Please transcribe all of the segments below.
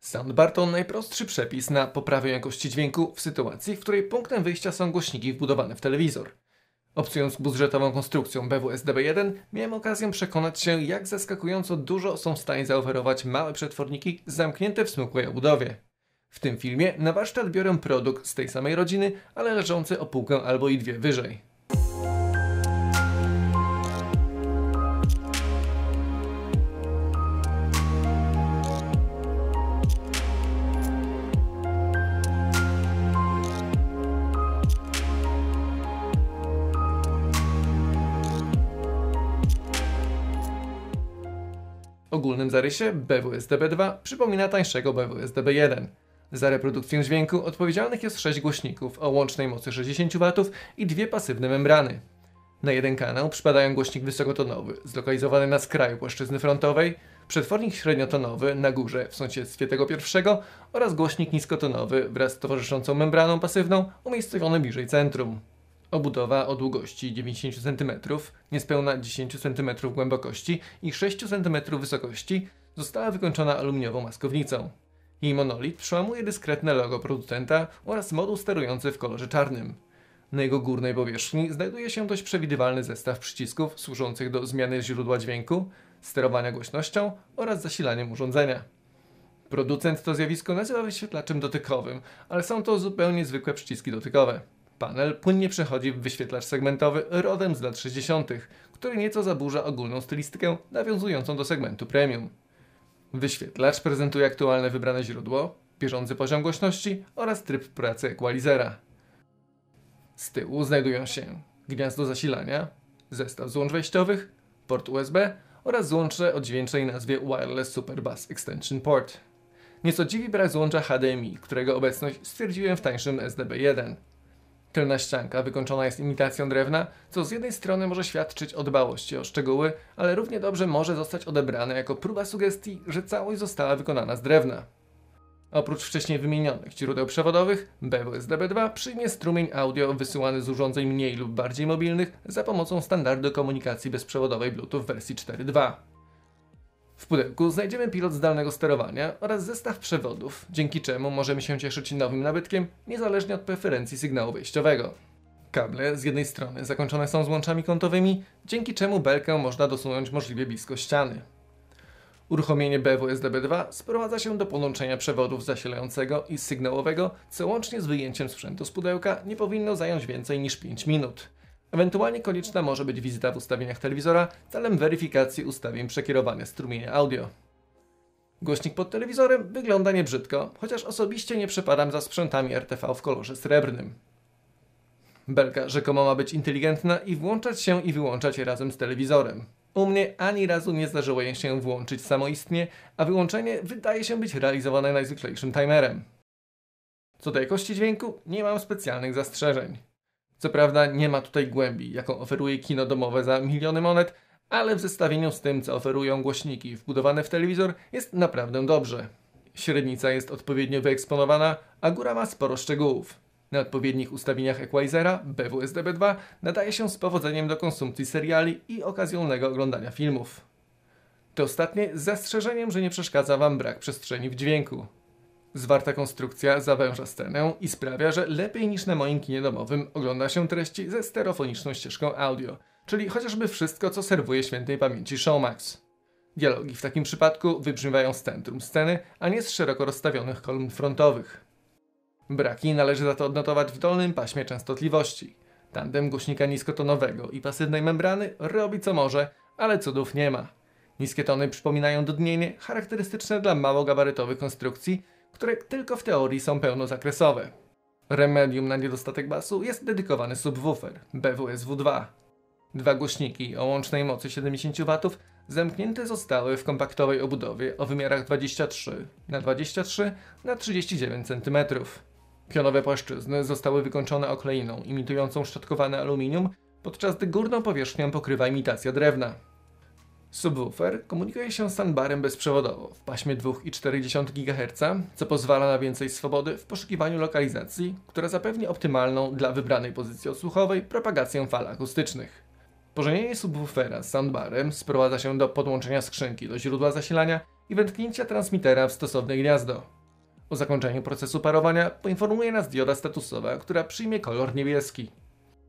Soundbar najprostszy przepis na poprawę jakości dźwięku w sytuacji, w której punktem wyjścia są głośniki wbudowane w telewizor. Obcując budżetową konstrukcją BWS DB1, miałem okazję przekonać się, jak zaskakująco dużo są w stanie zaoferować małe przetworniki zamknięte w smukłej obudowie. W tym filmie na warsztat biorę produkt z tej samej rodziny, ale leżący o półkę albo i dwie wyżej. W ogólnym zarysie bwsdb 2 przypomina tańszego bwsdb 1 Za reprodukcję dźwięku odpowiedzialnych jest 6 głośników o łącznej mocy 60 W i dwie pasywne membrany. Na jeden kanał przypadają głośnik wysokotonowy, zlokalizowany na skraju płaszczyzny frontowej, przetwornik średniotonowy na górze w sąsiedztwie tego pierwszego oraz głośnik niskotonowy wraz z towarzyszącą membraną pasywną umiejscowiony bliżej centrum. Obudowa o długości 90 cm, niespełna 10 cm głębokości i 6 cm wysokości została wykończona aluminiową maskownicą. Jej monolit przełamuje dyskretne logo producenta oraz moduł sterujący w kolorze czarnym. Na jego górnej powierzchni znajduje się dość przewidywalny zestaw przycisków służących do zmiany źródła dźwięku, sterowania głośnością oraz zasilaniem urządzenia. Producent to zjawisko nazywa wyświetlaczem dotykowym, ale są to zupełnie zwykłe przyciski dotykowe. Panel płynnie przechodzi w wyświetlacz segmentowy rodem z lat 60., który nieco zaburza ogólną stylistykę nawiązującą do segmentu premium. Wyświetlacz prezentuje aktualne wybrane źródło, bieżący poziom głośności oraz tryb pracy equalizera. Z tyłu znajdują się gniazdo zasilania, zestaw złącz wejściowych, port USB oraz złącze o dźwięcznej nazwie Wireless Super Bass Extension Port. Nieco dziwi brak złącza HDMI, którego obecność stwierdziłem w tańszym SDB1. Tylna ścianka wykończona jest imitacją drewna, co z jednej strony może świadczyć o dbałości o szczegóły, ale równie dobrze może zostać odebrane jako próba sugestii, że całość została wykonana z drewna. Oprócz wcześniej wymienionych źródeł przewodowych, bwsdb 2 przyjmie strumień audio wysyłany z urządzeń mniej lub bardziej mobilnych za pomocą standardu komunikacji bezprzewodowej Bluetooth wersji 4.2. W pudełku znajdziemy pilot zdalnego sterowania oraz zestaw przewodów, dzięki czemu możemy się cieszyć nowym nabytkiem, niezależnie od preferencji sygnału wyjściowego. Kable z jednej strony zakończone są złączami kątowymi, dzięki czemu belkę można dosunąć możliwie blisko ściany. Uruchomienie BWSDB2 sprowadza się do połączenia przewodów zasilającego i sygnałowego, co łącznie z wyjęciem sprzętu z pudełka nie powinno zająć więcej niż 5 minut. Ewentualnie konieczna może być wizyta w ustawieniach telewizora celem weryfikacji ustawień przekierowania strumienia audio. Głośnik pod telewizorem wygląda niebrzydko, chociaż osobiście nie przepadam za sprzętami RTV w kolorze srebrnym. Belka rzekomo ma być inteligentna i włączać się i wyłączać razem z telewizorem. U mnie ani razu nie zdarzyło jej się włączyć samoistnie, a wyłączenie wydaje się być realizowane najzwyklejszym timerem. Co do jakości dźwięku, nie mam specjalnych zastrzeżeń. Co prawda nie ma tutaj głębi, jaką oferuje kino domowe za miliony monet, ale w zestawieniu z tym, co oferują głośniki wbudowane w telewizor, jest naprawdę dobrze. Średnica jest odpowiednio wyeksponowana, a góra ma sporo szczegółów. Na odpowiednich ustawieniach equalizera BWSDB2 nadaje się z powodzeniem do konsumpcji seriali i okazjonalnego oglądania filmów. To ostatnie z zastrzeżeniem, że nie przeszkadza Wam brak przestrzeni w dźwięku. Zwarta konstrukcja zawęża scenę i sprawia, że lepiej niż na moim kinie domowym ogląda się treści ze stereofoniczną ścieżką audio, czyli chociażby wszystko, co serwuje świętej pamięci Showmax. Dialogi w takim przypadku wybrzmiewają z centrum sceny, a nie z szeroko rozstawionych kolumn frontowych. Braki należy za to odnotować w dolnym paśmie częstotliwości. Tandem głośnika niskotonowego i pasywnej membrany robi co może, ale cudów nie ma. Niskie tony przypominają dudnienie charakterystyczne dla małogabarytowych konstrukcji które tylko w teorii są pełnozakresowe. Remedium na niedostatek basu jest dedykowany subwoofer BWSW2. Dwa głośniki o łącznej mocy 70 W zamknięte zostały w kompaktowej obudowie o wymiarach 23 na 23 na 39 cm. Pionowe płaszczyzny zostały wykończone okleiną imitującą szczotkowane aluminium, podczas gdy górną powierzchnię pokrywa imitacja drewna. Subwoofer komunikuje się z soundbarem bezprzewodowo w paśmie 2,4 GHz, co pozwala na więcej swobody w poszukiwaniu lokalizacji, która zapewni optymalną dla wybranej pozycji odsłuchowej propagację fal akustycznych. Pożenienie subwoofera z soundbarem sprowadza się do podłączenia skrzynki do źródła zasilania i wetknięcia transmitera w stosowne gniazdo. O zakończeniu procesu parowania poinformuje nas dioda statusowa, która przyjmie kolor niebieski.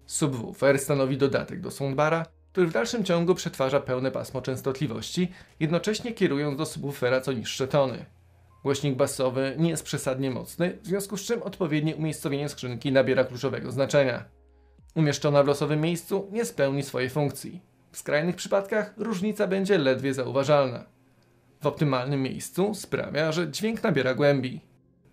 Subwoofer stanowi dodatek do soundbara, który w dalszym ciągu przetwarza pełne pasmo częstotliwości, jednocześnie kierując do subwoofera co niższe tony. Głośnik basowy nie jest przesadnie mocny, w związku z czym odpowiednie umiejscowienie skrzynki nabiera kluczowego znaczenia. Umieszczona w losowym miejscu nie spełni swojej funkcji. W skrajnych przypadkach różnica będzie ledwie zauważalna. W optymalnym miejscu sprawia, że dźwięk nabiera głębi.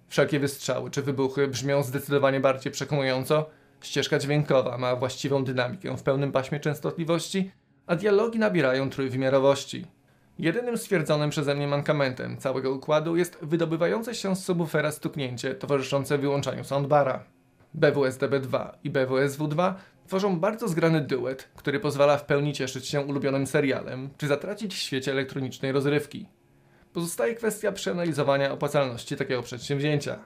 Wszelkie wystrzały czy wybuchy brzmią zdecydowanie bardziej przekonująco Ścieżka dźwiękowa ma właściwą dynamikę w pełnym paśmie częstotliwości, a dialogi nabierają trójwymiarowości. Jedynym stwierdzonym przeze mnie mankamentem całego układu jest wydobywające się z subwoofera stuknięcie towarzyszące wyłączaniu soundbara. BWSDB2 i BWSW2 tworzą bardzo zgrany duet, który pozwala w pełni cieszyć się ulubionym serialem, czy zatracić w świecie elektronicznej rozrywki. Pozostaje kwestia przeanalizowania opłacalności takiego przedsięwzięcia.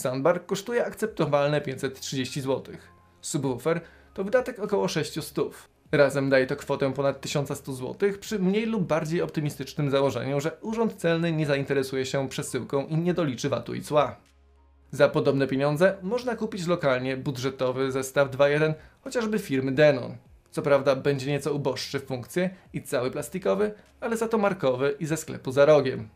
Soundbar kosztuje akceptowalne 530 zł. Subwoofer to wydatek około 600. Razem daje to kwotę ponad 1100 zł przy mniej lub bardziej optymistycznym założeniu, że urząd celny nie zainteresuje się przesyłką i nie doliczy VAT-u i cła. Za podobne pieniądze można kupić lokalnie budżetowy zestaw 2.1 chociażby firmy Denon. Co prawda będzie nieco uboższy w funkcje i cały plastikowy, ale za to markowy i ze sklepu za rogiem.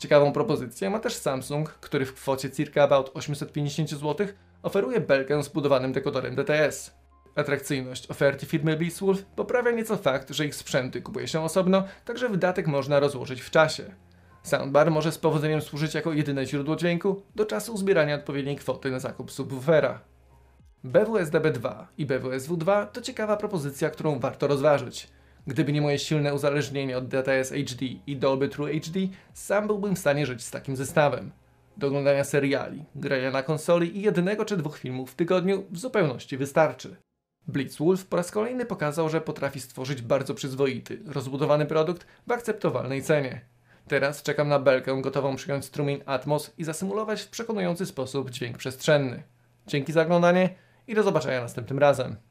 Ciekawą propozycję ma też Samsung, który w kwocie circa about 850 zł oferuje belkę z budowanym dekodorem DTS. Atrakcyjność oferty firmy Beastwolf poprawia nieco fakt, że ich sprzęty kupuje się osobno, także wydatek można rozłożyć w czasie. Soundbar może z powodzeniem służyć jako jedyne źródło dźwięku do czasu uzbierania odpowiedniej kwoty na zakup subwoofera. BWSDB2 i BWSW2 to ciekawa propozycja, którą warto rozważyć. Gdyby nie moje silne uzależnienie od DTS HD i Dolby True HD, sam byłbym w stanie żyć z takim zestawem. Do oglądania seriali, grania na konsoli i jednego czy dwóch filmów w tygodniu w zupełności wystarczy. Blitzwolf po raz kolejny pokazał, że potrafi stworzyć bardzo przyzwoity, rozbudowany produkt w akceptowalnej cenie. Teraz czekam na belkę gotową przyjąć strumień Atmos i zasymulować w przekonujący sposób dźwięk przestrzenny. Dzięki za oglądanie i do zobaczenia następnym razem.